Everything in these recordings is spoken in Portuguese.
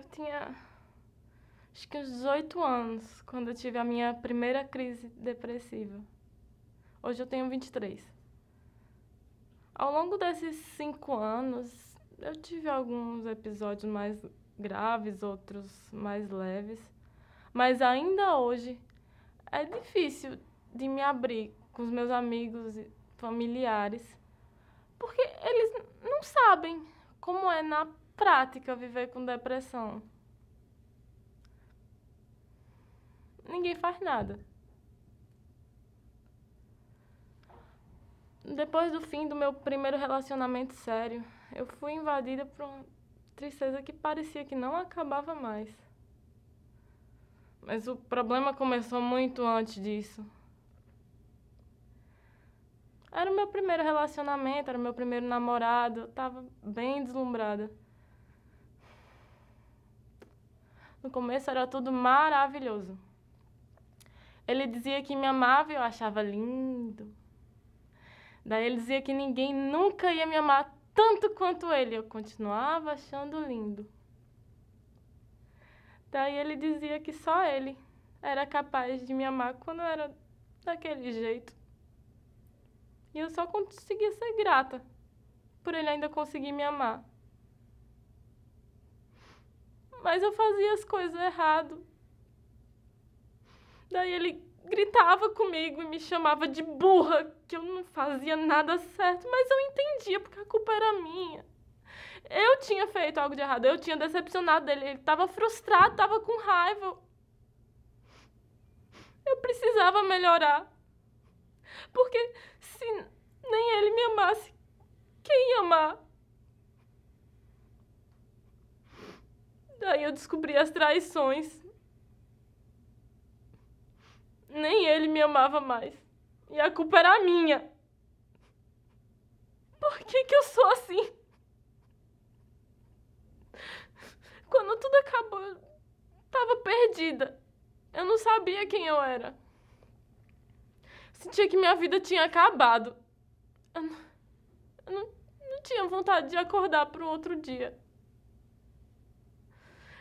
eu tinha acho que uns 18 anos quando eu tive a minha primeira crise depressiva. Hoje eu tenho 23. Ao longo desses cinco anos, eu tive alguns episódios mais graves, outros mais leves. Mas ainda hoje é difícil de me abrir com os meus amigos e familiares, porque eles não sabem como é na prática viver com depressão. Ninguém faz nada. Depois do fim do meu primeiro relacionamento sério, eu fui invadida por uma tristeza que parecia que não acabava mais. Mas o problema começou muito antes disso. Era o meu primeiro relacionamento, era o meu primeiro namorado, eu estava bem deslumbrada. No começo era tudo maravilhoso. Ele dizia que me amava e eu achava lindo. Daí ele dizia que ninguém nunca ia me amar tanto quanto ele. Eu continuava achando lindo. Daí ele dizia que só ele era capaz de me amar quando eu era daquele jeito. E eu só conseguia ser grata por ele ainda conseguir me amar mas eu fazia as coisas errado. Daí ele gritava comigo e me chamava de burra, que eu não fazia nada certo, mas eu entendia porque a culpa era minha. Eu tinha feito algo de errado, eu tinha decepcionado ele, ele estava frustrado, estava com raiva. Eu precisava melhorar. Porque se Aí eu descobri as traições. Nem ele me amava mais. E a culpa era minha. Por que, que eu sou assim? Quando tudo acabou, eu tava perdida. Eu não sabia quem eu era. Sentia que minha vida tinha acabado. Eu não, eu não, não tinha vontade de acordar para um outro dia.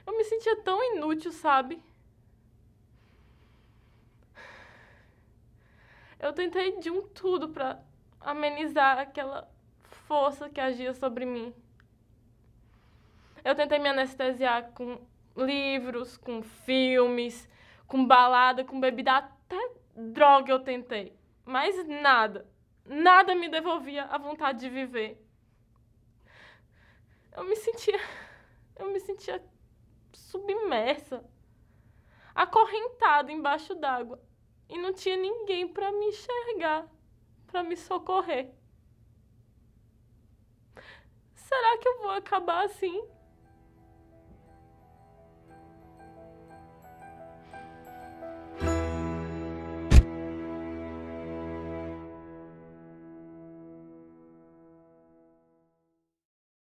Eu me sentia tão inútil, sabe? Eu tentei de um tudo para amenizar aquela força que agia sobre mim. Eu tentei me anestesiar com livros, com filmes, com balada, com bebida, até droga eu tentei. Mas nada, nada me devolvia a vontade de viver. Eu me sentia, eu me sentia submersa, acorrentada embaixo d'água, e não tinha ninguém para me enxergar, para me socorrer. Será que eu vou acabar assim?